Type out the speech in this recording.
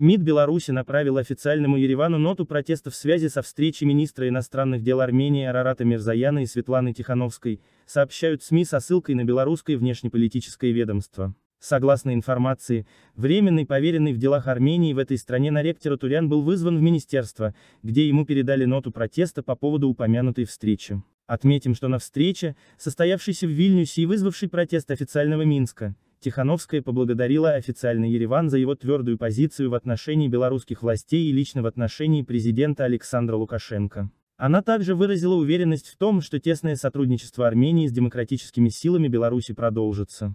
МИД Беларуси направил официальному Еревану ноту протеста в связи со встречей министра иностранных дел Армении Арарата Мирзаяна и Светланы Тихановской, сообщают СМИ со ссылкой на белорусское внешнеполитическое ведомство. Согласно информации, временный поверенный в делах Армении в этой стране Нарек Тиротурян был вызван в министерство, где ему передали ноту протеста по поводу упомянутой встречи. Отметим, что на встрече, состоявшейся в Вильнюсе и вызвавшей протест официального Минска, Тихановская поблагодарила официальный Ереван за его твердую позицию в отношении белорусских властей и лично в отношении президента Александра Лукашенко. Она также выразила уверенность в том, что тесное сотрудничество Армении с демократическими силами Беларуси продолжится.